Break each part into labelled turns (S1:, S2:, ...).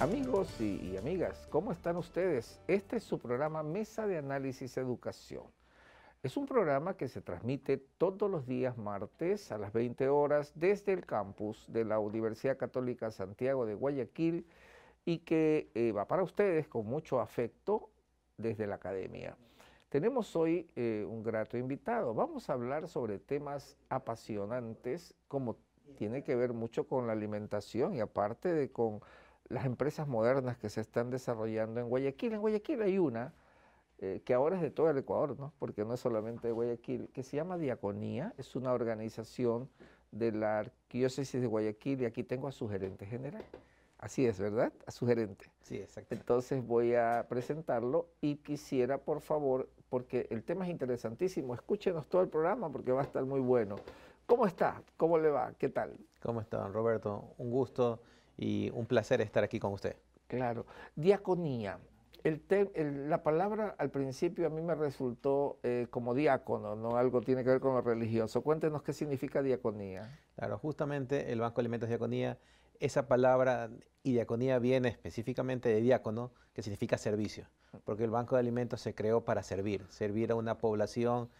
S1: Amigos y, amigas, ¿cómo están ustedes? Este es su programa Mesa de Análisis Educación. Es un programa que se transmite todos los días martes a las 20 horas desde el campus de la Universidad Católica Santiago de Guayaquil y que eh, va para ustedes con mucho afecto desde la academia. Tenemos hoy eh, un grato invitado. Vamos a hablar sobre temas apasionantes como tiene que ver mucho con la alimentación y aparte de con las empresas modernas que se están desarrollando en Guayaquil. En Guayaquil hay una eh, que ahora es de todo el Ecuador, ¿no? porque no es solamente de Guayaquil, que se llama Diaconía, es una organización de la Arquidiócesis de Guayaquil y aquí tengo a su gerente general. Así es, ¿verdad? A su gerente. Sí, exacto. Entonces voy a presentarlo y quisiera, por favor, porque el tema es interesantísimo, escúchenos todo el programa porque va a estar muy bueno. ¿Cómo está? ¿Cómo le va? ¿Qué tal? ¿Cómo está,
S2: Roberto? Un gusto y un placer estar aquí con usted.
S1: Claro. Diaconía. la palabra al principio a mí me resultó eh, como diácono, no algo tiene que ver con lo religioso. Cuéntenos qué significa diaconía.
S2: Claro, justamente el Banco de Alimentos Diaconía, esa palabra y diaconía viene específicamente de diácono, que significa servicio, porque el Banco de Alimentos se creó para servir, servir a una población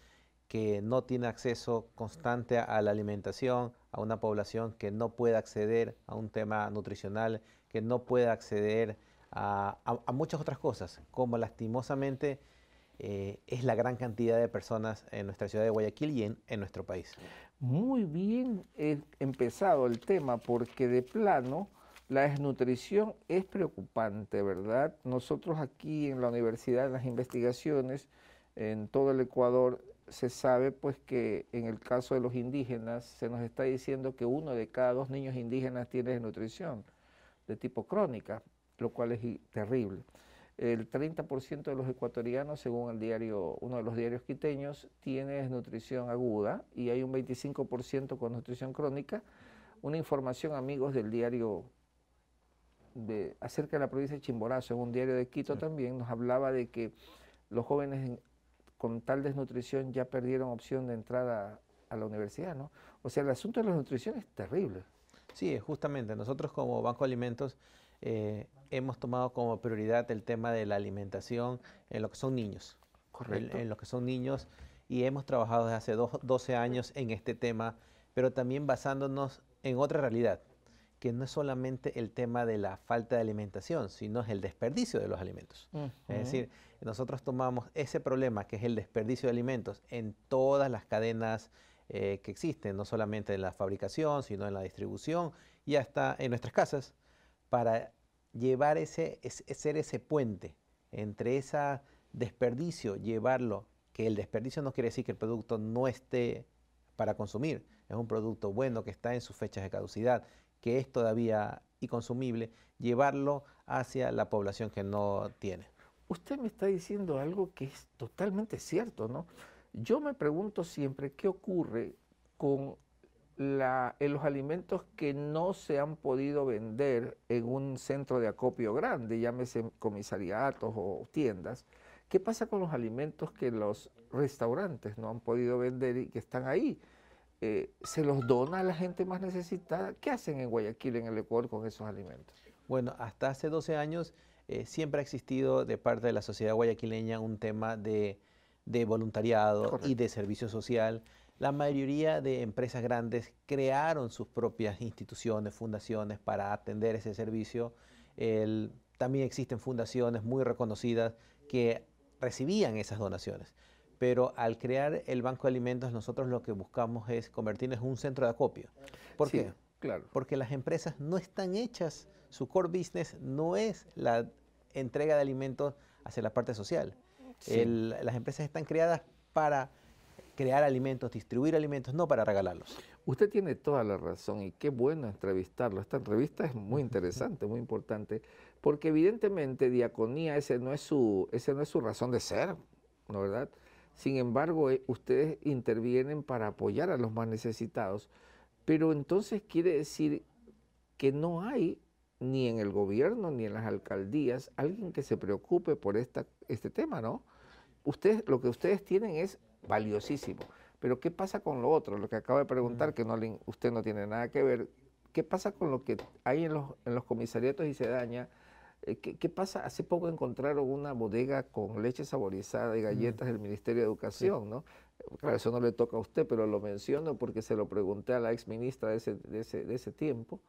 S2: que no tiene acceso constante a la alimentación, a una población que no pueda acceder a un tema nutricional, que no pueda acceder a, muchas otras cosas, como lastimosamente eh, es la gran cantidad de personas en nuestra
S1: ciudad de Guayaquil y en, nuestro país. Muy bien he eh, empezado el tema, porque de plano la desnutrición es preocupante, ¿verdad? Nosotros aquí en la universidad, en las investigaciones, en todo el Ecuador, se sabe pues que en el caso de los indígenas se nos está diciendo que uno de cada dos niños indígenas tiene desnutrición de tipo crónica, lo cual es terrible. El 30% de los ecuatorianos, según el diario, uno de los diarios quiteños, tiene desnutrición aguda y hay un 25% con nutrición crónica. Una información, amigos, del diario de, acerca de la provincia de Chimborazo, en un diario de Quito también, nos hablaba de que los jóvenes con tal desnutrición ya perdieron opción de entrada a la universidad, ¿no? O sea, el asunto de la nutrición es terrible.
S2: Sí, justamente. Nosotros como Banco de Alimentos eh, hemos tomado como prioridad el tema de la alimentación en lo que son niños. Correcto. En, lo que son niños y hemos trabajado desde hace 12 años en este tema, pero también basándonos en otra realidad que no es solamente el tema de la falta de alimentación, sino es el desperdicio de los alimentos. Es decir, nosotros tomamos ese problema que es el desperdicio de alimentos en todas las cadenas eh, que existen, no solamente en la fabricación, sino en la distribución y hasta en nuestras casas, para llevar ese, ser ese puente entre ese desperdicio, llevarlo, que el desperdicio no quiere decir que el producto no esté para consumir, es un producto bueno que está en sus fechas de caducidad, que es todavía y consumible, llevarlo hacia la población que no
S1: tiene. Usted me está diciendo algo que es totalmente cierto, ¿no? Yo me pregunto siempre qué ocurre con en los alimentos que no se han podido vender en un centro de acopio grande, llámese comisariatos o tiendas, ¿qué pasa con los alimentos que los restaurantes no han podido vender y que están ahí? Eh, se los dona a la gente más necesitada. ¿Qué hacen en Guayaquil, en el Ecuador, con esos alimentos? Bueno, hasta hace 12 años eh, siempre ha existido
S2: de parte de la sociedad guayaquileña un tema de, voluntariado y de servicio social. La mayoría de empresas grandes crearon sus propias instituciones, fundaciones para atender ese servicio. también existen fundaciones muy reconocidas que recibían esas donaciones pero al crear el banco de alimentos nosotros lo que buscamos es convertirnos en un centro de acopio. ¿Por qué? Claro. Porque las empresas no están hechas, su core business no es la entrega de alimentos hacia la parte social. las empresas están creadas para
S1: crear alimentos, distribuir alimentos, no para regalarlos. Usted tiene toda la razón y qué bueno entrevistarlo. Esta entrevista es muy interesante, muy importante, porque evidentemente diaconía ese no es su, ese no es su razón de ser, ¿no verdad? Sin embargo, eh, ustedes intervienen para apoyar a los más necesitados, pero entonces quiere decir que no hay ni en el gobierno ni en las alcaldías alguien que se preocupe por esta, este tema, ¿no? Ustedes, lo que ustedes tienen es valiosísimo. Pero ¿qué pasa con lo otro? Lo que acaba de preguntar, que no usted no tiene nada que ver. ¿Qué pasa con lo que hay en los, en los comisariatos y se daña? Eh, ¿Qué, pasa? Hace poco encontraron una bodega con leche saborizada y galletas del Ministerio de Educación, ¿no? Claro, eso no le toca a usted, pero lo menciono porque se lo pregunté a la ex ministra de ese, tiempo.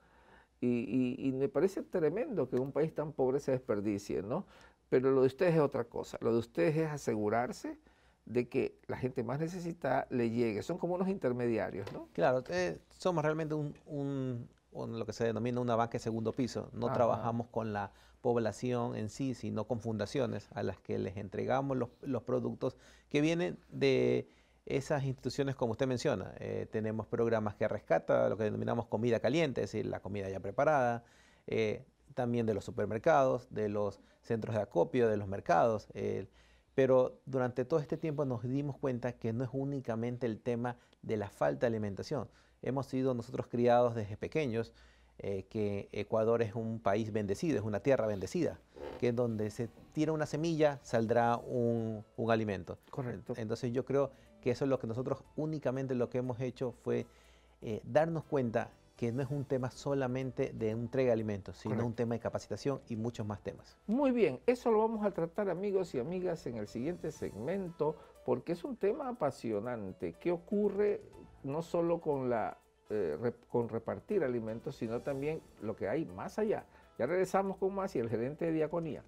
S1: Y, me parece tremendo que un país tan pobre se desperdicie, ¿no? Pero lo de ustedes es otra cosa. Lo de ustedes es asegurarse de que la gente más necesitada le llegue. Son como unos intermediarios, ¿no?
S2: Claro, eh, somos realmente un, lo que se denomina una banca de segundo piso. No trabajamos con la población en sí, sino con fundaciones a las que les entregamos los, productos que vienen de esas instituciones como usted menciona. Eh, tenemos programas que rescata lo que denominamos comida caliente, es decir, la comida ya preparada, eh, también de los supermercados, de los centros de acopio, de los mercados. Eh, pero durante todo este tiempo nos dimos cuenta que no es únicamente el tema de la falta de alimentación. Hemos sido nosotros criados desde pequeños eh, que Ecuador es un país bendecido, es una tierra bendecida, que es donde se tira una semilla, saldrá un, alimento. Correcto. Entonces yo creo que eso es lo que nosotros únicamente lo que hemos hecho fue eh, darnos cuenta que no es un tema solamente de entrega de alimentos, sino un tema de capacitación y muchos más temas.
S1: Muy bien, eso lo vamos a tratar amigos y amigas en el siguiente segmento, porque es un tema apasionante que ocurre no solo con la eh, con repartir alimentos, sino también lo que hay más allá. Ya regresamos con más y el gerente de Diaconía.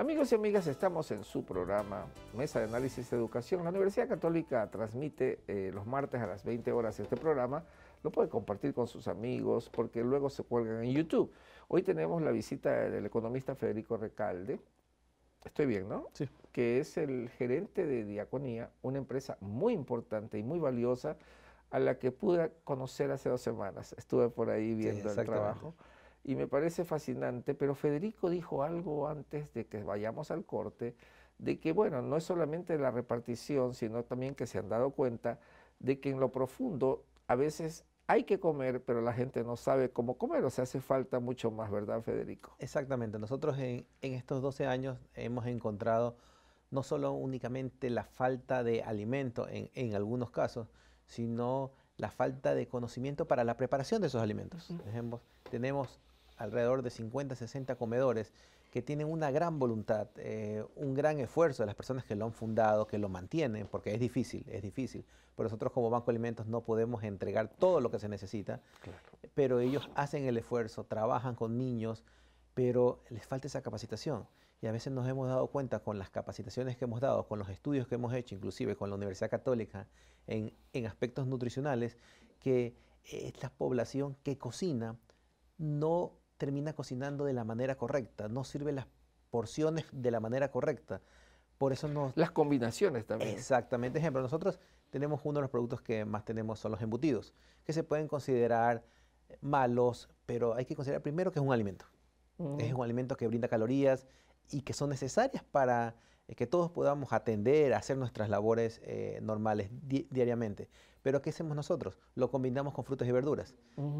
S1: Amigos y amigas, estamos en su programa Mesa de Análisis de Educación. La Universidad Católica transmite eh, los martes a las 20 horas este programa. Lo puede compartir con sus amigos porque luego se cuelgan en YouTube. Hoy tenemos la visita del economista Federico Recalde. Estoy bien, ¿no? Sí. Que es el gerente de Diaconía, una empresa muy importante y muy valiosa a la que pude conocer hace dos semanas. Estuve por ahí viendo el trabajo y me parece fascinante, pero Federico dijo algo antes de que vayamos al corte, de que bueno, no es solamente la repartición, sino también que se han dado cuenta de que en lo profundo a veces hay que comer, pero la gente no sabe cómo comer, o sea, hace falta mucho más, ¿verdad, Federico? Exactamente, nosotros en, estos 12 años hemos encontrado no
S2: solo únicamente la falta de alimento en, en algunos casos, sino la falta de conocimiento para la preparación de esos alimentos. Ejemplo, tenemos alrededor de 50, 60 comedores que tienen una gran voluntad, eh, un gran esfuerzo de las personas que lo han fundado, que lo mantienen, porque es difícil, es difícil. Pero nosotros como Banco Alimentos no podemos entregar todo lo que se necesita, pero ellos hacen el esfuerzo, trabajan con niños, pero les falta esa capacitación. Y a veces nos hemos dado cuenta con las capacitaciones que hemos dado, con los estudios que hemos hecho, inclusive con la Universidad Católica, en, en aspectos nutricionales, que esta eh, población que cocina no termina cocinando de la manera correcta, no sirve las porciones de la manera correcta. Por eso no... Las combinaciones también. Exactamente. Ejemplo, nosotros tenemos uno de los productos que más tenemos son los embutidos, que se pueden considerar malos, pero hay que considerar primero que es un alimento. Es un alimento que brinda calorías y que son necesarias para es que todos podamos atender, hacer nuestras labores eh, normales diariamente. Pero ¿qué hacemos nosotros? Lo combinamos con frutas y verduras,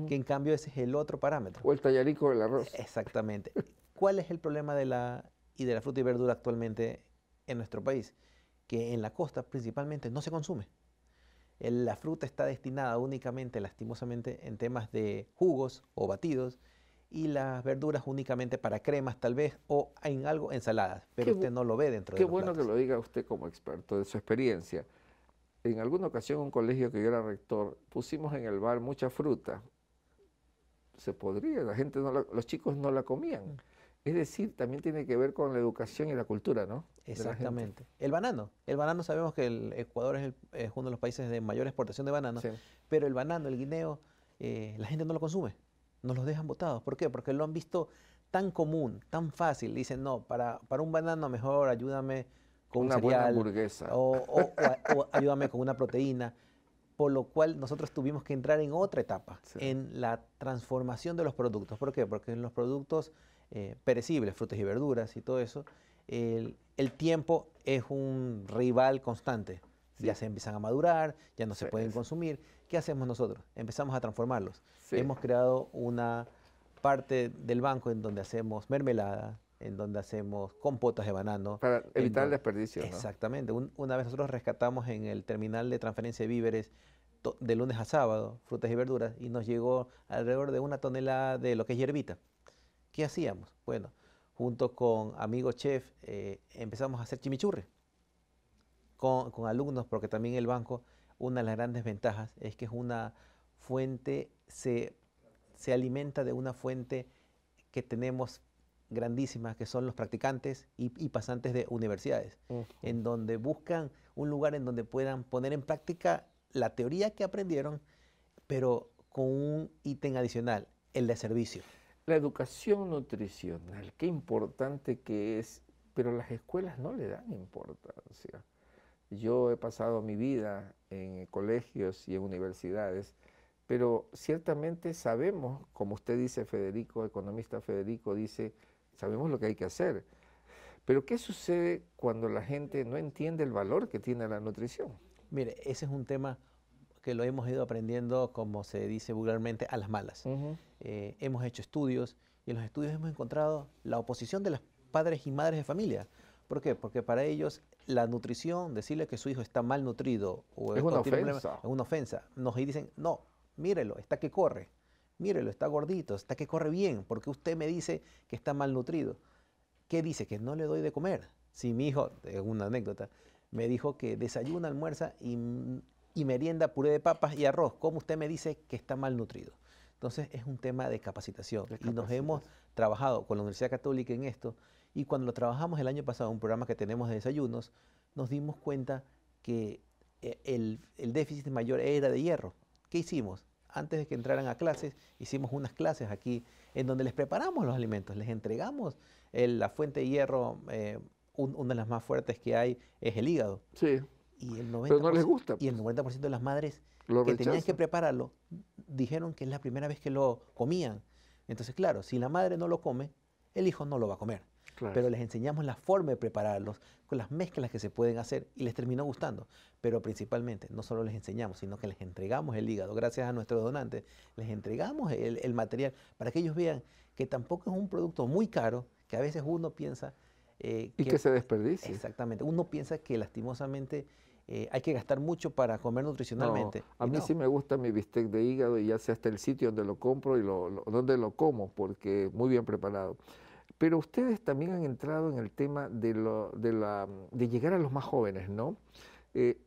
S2: que en cambio ese es el otro parámetro. O el tallarico del arroz. Exactamente. ¿Cuál es el problema de la, y de la fruta y verdura actualmente en nuestro país? Que en la costa principalmente no se consume. la fruta está destinada únicamente, lastimosamente, en temas de jugos o batidos, y las verduras únicamente para cremas tal vez o en algo ensaladas, pero usted no lo ve dentro de Qué bueno
S1: que lo diga usted como experto de su experiencia. En alguna ocasión en un colegio que yo era rector, pusimos en el bar mucha fruta. Se podría, la gente no los chicos no la comían. Mm. Es decir, también tiene que ver con la educación y la cultura, ¿no? Exactamente. El banano.
S2: El banano sabemos que el Ecuador es, uno de los países de mayor exportación de banano, pero el banano, el guineo, eh, la gente no lo consume nos los dejan botados. ¿Por qué? Porque lo han visto tan común, tan fácil. Dicen, no, para, para un banano mejor ayúdame con una un hamburguesa. O, ayúdame con una proteína. Por lo cual nosotros tuvimos que entrar en otra etapa, en la transformación de los productos. ¿Por qué? Porque en los productos eh, perecibles, frutas y verduras y todo eso, el tiempo es un rival constante ya se empiezan a madurar, ya no se pueden consumir. ¿Qué hacemos nosotros? Empezamos a transformarlos. Hemos creado una parte del banco en donde hacemos mermelada, en donde hacemos compotas de banano. Para evitar el desperdicio. Exactamente. una vez nosotros rescatamos en el terminal de transferencia de víveres de lunes a sábado frutas y verduras y nos llegó alrededor de una tonelada de lo que es hierbita. ¿Qué hacíamos? Bueno, junto con Amigo chef eh, empezamos a hacer chimichurri con, alumnos, porque también el banco, una de las grandes ventajas es que es una fuente, se, alimenta de una fuente que tenemos grandísima, que son los practicantes y, pasantes de universidades, en donde buscan un lugar en donde puedan poner en práctica la teoría que aprendieron,
S1: pero con un ítem adicional, el de servicio. La educación nutricional, qué importante que es, pero las escuelas no le dan importancia. Yo he pasado mi vida en colegios y en universidades, pero ciertamente sabemos, como usted dice, Federico, economista Federico dice, sabemos lo que hay que hacer. Pero ¿qué sucede cuando la gente no entiende el valor que tiene la nutrición? Mire, ese es un tema que lo hemos ido
S2: aprendiendo, como se dice vulgarmente, a las malas. Eh, hemos hecho estudios y en los estudios hemos encontrado la oposición de los padres y madres de familia. ¿Por qué? Porque para ellos la nutrición, decirle que su hijo está mal nutrido o es, una, ofensa. es una ofensa. Nos dicen, no, mírelo, está que corre, mírelo, está gordito, está que corre bien, porque usted me dice que está mal nutrido. ¿Qué dice? Que no le doy de comer. Si mi hijo, es una anécdota, me dijo que desayuna, almuerza y, merienda puré de papas y arroz, ¿cómo usted me dice que está mal nutrido? Entonces es un tema de capacitación. y nos hemos trabajado con la Universidad Católica en esto y cuando lo trabajamos el año pasado, un programa que tenemos de desayunos, nos dimos cuenta que eh, el, déficit mayor era de hierro. ¿Qué hicimos? Antes de que entraran a clases, hicimos unas clases aquí en donde les preparamos los alimentos, les entregamos la fuente de hierro, eh, una de las más fuertes que hay es el hígado. Sí. Y el 90%, Pero no les gusta, Y el 90 pues. de las madres que tenían que prepararlo dijeron que es la primera vez que lo comían. Entonces, claro, si la madre no lo come, el hijo no lo va a comer. Pero les enseñamos la forma de prepararlos con las mezclas que se pueden hacer y les terminó gustando. Pero principalmente, no solo les enseñamos, sino que les entregamos el hígado. Gracias a nuestros donantes, les entregamos el, material para que ellos vean que tampoco es un producto muy caro, que a veces uno piensa... Eh, y que, se desperdicia. Exactamente. Uno piensa que lastimosamente... Eh, hay que gastar mucho para comer nutricionalmente. a mí
S1: sí me gusta mi bistec de hígado y ya sea hasta el sitio donde lo compro y donde lo como, porque muy bien preparado. Pero ustedes también han entrado en el tema de, la, de llegar a los más jóvenes, ¿no? Eh,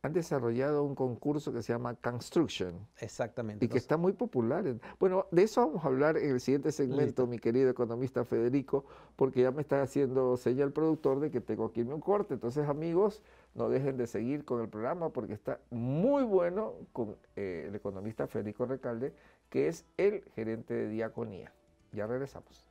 S1: han desarrollado un concurso que se llama Construction. Exactamente. Y que está muy popular. Bueno, de eso vamos a hablar en el siguiente segmento, mi querido economista Federico, porque ya me está haciendo señal productor de que tengo aquí un corte. Entonces, amigos, no dejen de seguir con el programa porque está muy bueno con eh, el economista Federico Recalde, que es el gerente de Diaconía. Ya regresamos.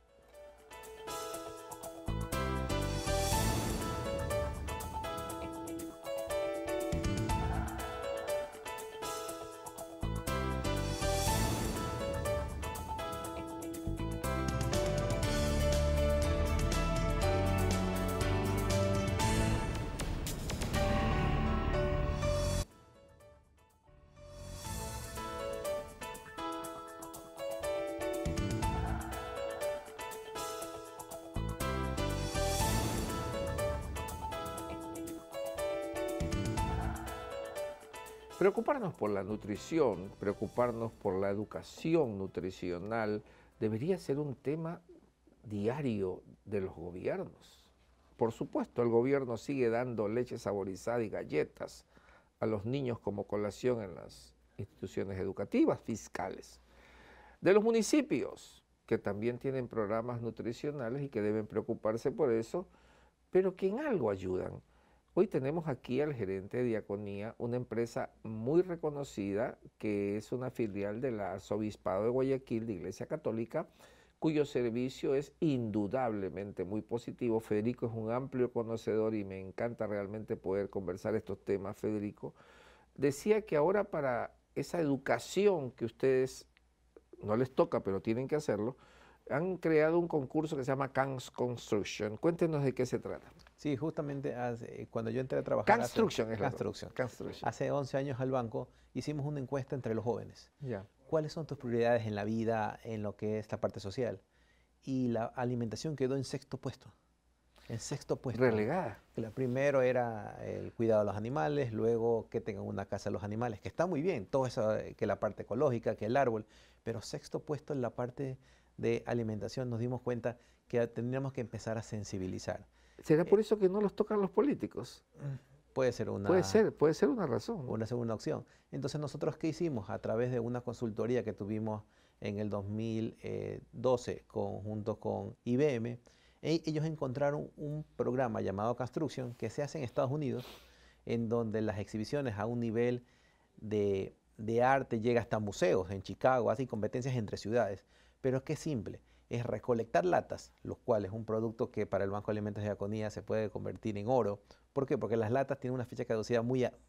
S1: Preocuparnos por la nutrición, preocuparnos por la educación nutricional, debería ser un tema diario de los gobiernos. Por supuesto, el gobierno sigue dando leche saborizada y galletas a los niños como colación en las instituciones educativas fiscales. De los municipios, que también tienen programas nutricionales y que deben preocuparse por eso, pero que en algo ayudan. Hoy tenemos aquí al gerente de Diaconía, una empresa muy reconocida que es una filial del Arzobispado de Guayaquil, de Iglesia Católica, cuyo servicio es indudablemente muy positivo. Federico es un amplio conocedor y me encanta realmente poder conversar estos temas, Federico. Decía que ahora para esa educación que ustedes no les toca, pero tienen que hacerlo, han creado un concurso que se llama Cans Construction. Cuéntenos de qué se trata. Sí, justamente eh,
S2: cuando yo entré a trabajar. Construction es construction. Hace 11 años al banco hicimos una encuesta entre los jóvenes. ¿Cuáles son tus prioridades en la vida, en lo que es la parte social? Y la alimentación quedó en sexto puesto. En sexto puesto. Relegada. La primero era el cuidado de los animales, luego que tengan una casa los animales, que está muy bien, todo eso, eh, que la parte ecológica, que el árbol, pero sexto puesto en la parte de alimentación nos dimos cuenta que tendríamos que empezar a sensibilizar ¿Será por eh, eso que no los tocan los políticos? Mm, puede ser una, puede ser, puede ser una razón. Una segunda opción. Entonces, ¿nosotros qué hicimos? A través de una consultoría que tuvimos en el 2012 conjunto junto con IBM, e, ellos encontraron un programa llamado Construction que se hace en Estados Unidos, en donde las exhibiciones a un nivel de, arte llega hasta museos en Chicago, así competencias entre ciudades. Pero es que es simple es recolectar latas, lo cual es un producto que para el Banco de Alimentos de Aconía se puede convertir en oro. ¿Por qué? Porque las latas tienen una fecha caducida caducidad muy,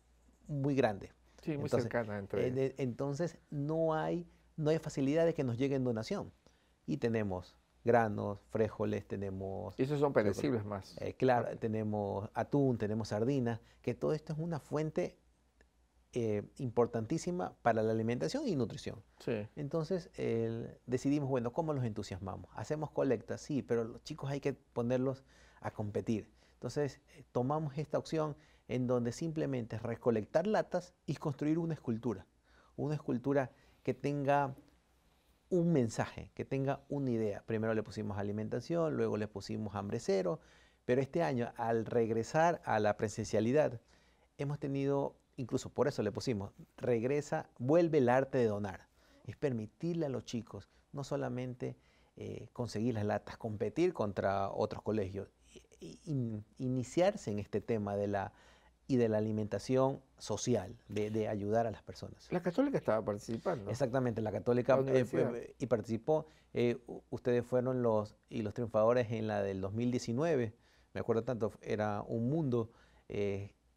S2: muy grande.
S1: Sí, muy cercana. Entre... E,
S2: entonces no hay, no hay facilidad de que nos lleguen donación. Y tenemos granos, frijoles, tenemos... Y esos son perecibles más. Eh, claro, tenemos atún, tenemos sardinas, que todo esto es una fuente eh, importantísima para la alimentación y nutrición. Sí. Entonces decidimos, bueno, ¿cómo los entusiasmamos? Hacemos colectas, sí, pero los chicos hay que ponerlos a competir. Entonces eh, tomamos esta opción en donde simplemente recolectar latas y construir una escultura. Una escultura que tenga un mensaje, que tenga una idea. Primero le pusimos alimentación, luego le pusimos hambre cero, pero este año al regresar a la presencialidad hemos tenido incluso por eso le pusimos, regresa, vuelve el arte de donar. Es permitirle a los chicos no solamente eh, conseguir las latas, competir contra otros colegios, iniciarse en este tema de la, y de la alimentación social, de, ayudar a las personas. La católica estaba participando. Exactamente, la católica eh, eh, y participó. ustedes fueron los y los triunfadores en la del 2019. Me acuerdo tanto, era un mundo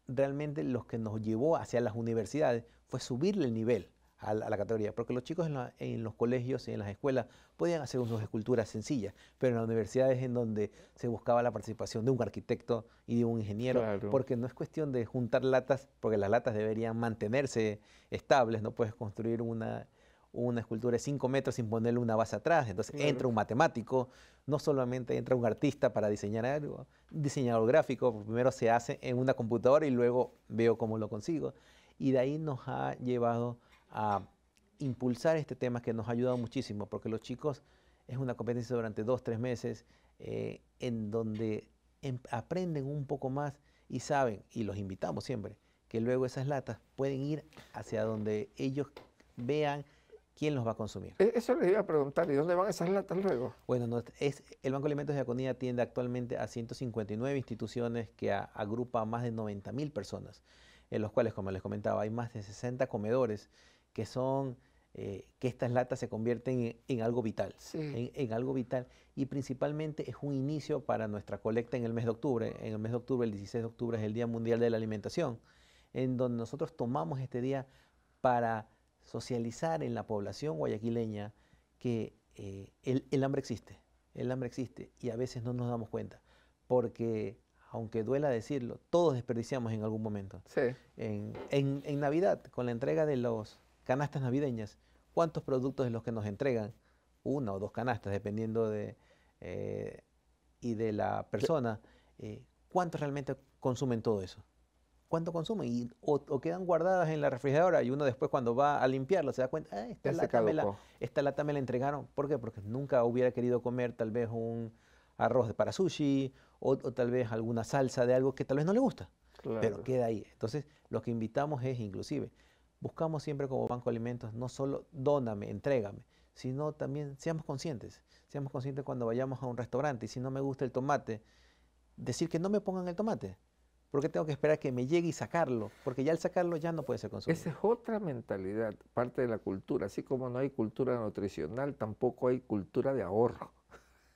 S2: realmente lo que nos llevó hacia las universidades fue subirle el nivel a la, categoría, porque los chicos en, los colegios y en las escuelas podían hacer sus esculturas sencillas, pero en las universidades en donde se buscaba la participación de un arquitecto y de un ingeniero, porque no es cuestión de juntar latas, porque las latas deberían mantenerse estables, no puedes construir una una escultura de 5 metros sin ponerle una base atrás. Entonces entra un matemático, no solamente entra un artista para diseñar algo, diseñador gráfico, pues, primero se hace en una computadora y luego veo cómo lo consigo. Y de ahí nos ha llevado a impulsar este tema que nos ha ayudado muchísimo, porque los chicos es una competencia durante 2-3 meses, eh, en donde em, aprenden un poco más y saben, y los invitamos siempre, que luego esas latas pueden ir hacia donde ellos vean ¿quién los va a consumir?
S1: E, eso les iba a preguntar, ¿y dónde van esas latas luego? Bueno,
S2: es, el Banco de Alimentos de Aconía atiende actualmente a 159 instituciones que agrupa a más de 90 mil personas, en los cuales, como les comentaba, hay más de 60 comedores que son... Eh, que estas latas se convierten en, algo vital, en, algo vital y principalmente es un inicio para nuestra colecta en el mes de octubre. En el mes de octubre, el 16 de octubre es el Día Mundial de la Alimentación, en donde nosotros tomamos este día para socializar en la población guayaquileña que eh, el, hambre existe, el hambre existe y a veces no nos damos cuenta, porque aunque duela decirlo, todos desperdiciamos en algún momento. Sí. En, Navidad, con la entrega de los canastas navideñas, ¿cuántos productos de los que nos entregan? Una o dos canastas, dependiendo de... Eh, y de la persona, eh, ¿cuántos realmente consumen todo eso? cuánto consume y, o, quedan guardadas en la refrigeradora y uno después cuando va a limpiarlo se da cuenta, ah, esta, lata me la, esta entregaron. ¿Por qué? Porque nunca hubiera querido comer tal vez un arroz para sushi o, tal vez alguna salsa de algo que tal vez no le gusta, pero queda ahí. Entonces, lo que invitamos es inclusive, buscamos siempre como Banco de Alimentos no solo dóname, entrégame, sino también seamos conscientes. Seamos conscientes cuando vayamos a un restaurante y si no me gusta el tomate, decir que no me pongan el tomate, ¿Por qué tengo que
S1: esperar que me llegue y sacarlo? Porque ya al sacarlo ya no puede ser consumido. Esa es otra mentalidad, parte de la cultura. Así como no hay cultura nutricional, tampoco hay cultura de ahorro.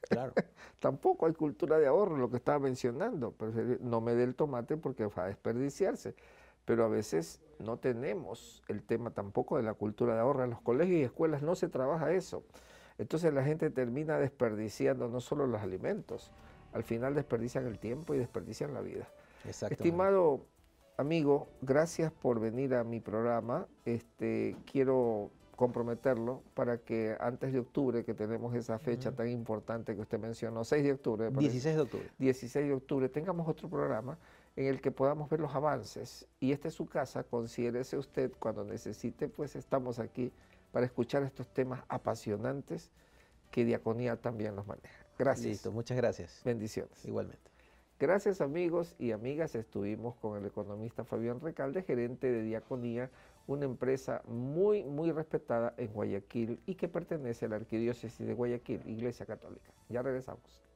S1: Claro. Tampoco hay cultura de ahorro, lo que estaba mencionando. Pues, eh, no me dé el tomate porque va a desperdiciarse. Pero a veces no tenemos el tema tampoco de la cultura de ahorro. En los colegios y escuelas no se trabaja eso. Entonces la gente termina desperdiciando no solo los alimentos, al final desperdician el tiempo y desperdician la vida.
S2: Estimado
S1: amigo, gracias por venir a mi programa. Este, quiero comprometerlo para que antes de octubre, que tenemos esa fecha tan importante que usted mencionó, 6 de octubre. 16 de octubre. 16 de octubre, tengamos otro programa en el que podamos ver los avances. Y esta es su casa, considérese usted cuando necesite, pues estamos aquí para escuchar estos temas apasionantes que Diaconía también los maneja. Gracias. Listo, muchas gracias. Bendiciones. Igualmente. Gracias amigos y amigas, estuvimos con el economista Fabián Recalde, gerente de Diaconía, una empresa muy, muy respetada en Guayaquil y que pertenece a la Arquidiócesis de Guayaquil, Iglesia Católica. Ya regresamos.